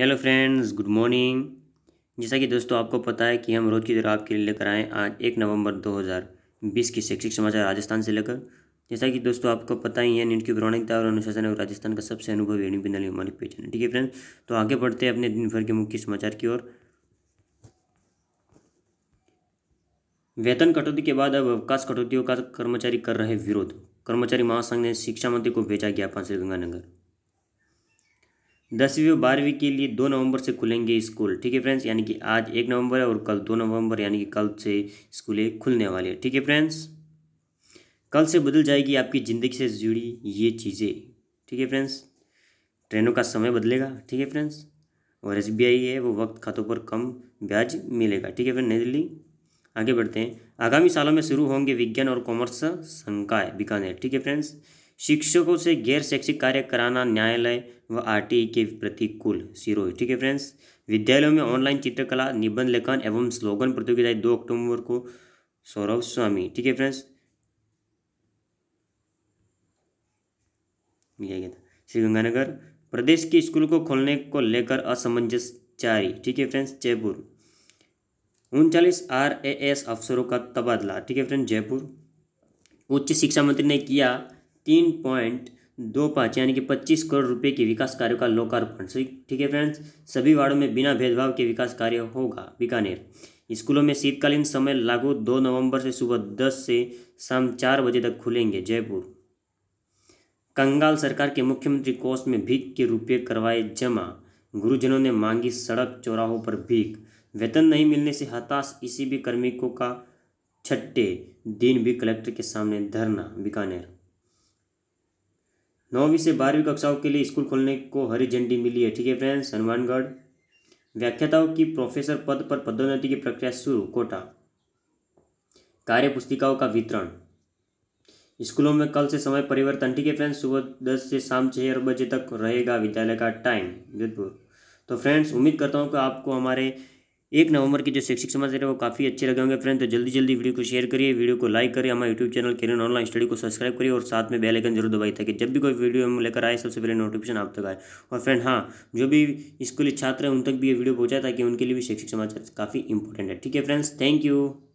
hello friends good morning जैसा कि दोस्तों आपको पता है कि हम रोज़ की तरह आपके लिए लेकर आए आज एक नवंबर 2020 की शैक्षिक समाचार राजस्थान से लेकर जैसा कि दोस्तों आपको पता ही है नीट की पौराणिकता और अनुशासन और राजस्थान का सबसे अनुभव एडमी पिंदल हमारी पहचान ठीक है फ्रेंड्स तो आगे बढ़ते हैं अपने दिन भर के मुख्य समाचार की ओर वेतन कटौती के बाद अब अवकाश कटौतियों का कर्मचारी कर रहे विरोध कर्मचारी महासंघ ने शिक्षा मंत्री को भेजा ज्ञापन श्रीगंगानगर दसवीं और बारहवीं के लिए दो नवंबर से खुलेंगे स्कूल ठीक है फ्रेंड्स यानी कि आज एक नवंबर है और कल दो नवंबर यानी कि कल से स्कूलें खुलने वाले हैं ठीक है फ्रेंड्स कल से बदल जाएगी आपकी ज़िंदगी से जुड़ी ये चीज़ें ठीक है फ्रेंड्स ट्रेनों का समय बदलेगा ठीक है फ्रेंड्स और एस है वो वक्त खातों पर कम ब्याज मिलेगा ठीक है फ्रेंड नई दिल्ली आगे बढ़ते हैं आगामी सालों में शुरू होंगे विज्ञान और कॉमर्स संकाय बीकानेर ठीक है फ्रेंड्स शिक्षकों से गैर शैक्षिक कार्य कराना न्यायालय व आर के कुल सिरो ठीक है फ्रेंड्स विद्यालयों में ऑनलाइन चित्रकला निबंध लेखन एवं स्लोगन प्रतियोगिता दो अक्टूबर को सौरभ स्वामी ठीक है फ्रेंड्स श्रीगंगानगर प्रदेश के स्कूल को खोलने को लेकर असमंजस जारी ठीक है फ्रेंड्स जयपुर उनचालीस आर ए एस अफसरों का तबादला ठीक है फ्रेंड जयपुर उच्च शिक्षा मंत्री ने किया तीन पॉइंट दो पाँच यानी कि पच्चीस करोड़ रुपए के विकास कार्यों का लोकार्पण ठीक है फ्रेंड्स सभी वार्डों में बिना भेदभाव के विकास कार्य होगा बीकानेर स्कूलों में शीतकालीन समय लागू दो नवंबर से सुबह दस से शाम चार बजे तक खुलेंगे जयपुर कंगाल सरकार के मुख्यमंत्री कोष में भीख के रुपये करवाए जमा गुरुजनों ने मांगी सड़क चौराहों पर भीख वेतन नहीं मिलने से हताश इसी भी कर्मिकों का छठे दिन भी कलेक्टर के सामने धरना बीकानेर नौवीं से बारहवीं कक्षाओं के लिए स्कूल खोलने को हरी झंडी मिली है ठीक है फ्रेंड्स हनुमानगढ़ व्याख्याताओं की प्रोफेसर पद पर पदोन्नति की प्रक्रिया शुरू कोटा कार्य पुस्तिकाओं का वितरण स्कूलों में कल से समय परिवर्तन ठीक है फ्रेंड्स सुबह दस से शाम छः बजे तक रहेगा विद्यालय का टाइम जोधपुर तो फ्रेंड्स उम्मीद करता हूँ कि आपको हमारे एक नवंबर के जो शैक्षिक समाचार है वो काफ़ी अच्छे लगे होंगे फ्रेंड तो जल्दी जल्दी वीडियो को शेयर करिए वीडियो को लाइक करिए हमारे यूट्यूब चैनल केरन ऑनलाइन स्टडी को सब्सक्राइब करिए और साथ में बेल आइकन जरूर दबाई ताकि जब भी कोई वीडियो हम लेकर आए सबसे पहले नोटिफिकेशन आप तक आए और फ्रेंड हाँ जो भी स्कूली छात्र हैं उन तक भी ये वीडियो पहुँचाए ताकि उनके लिए भी शैक्षिक समाचार काफ़ी इंपॉर्टेंट है ठीक है फ्रेंड्स थैंक यू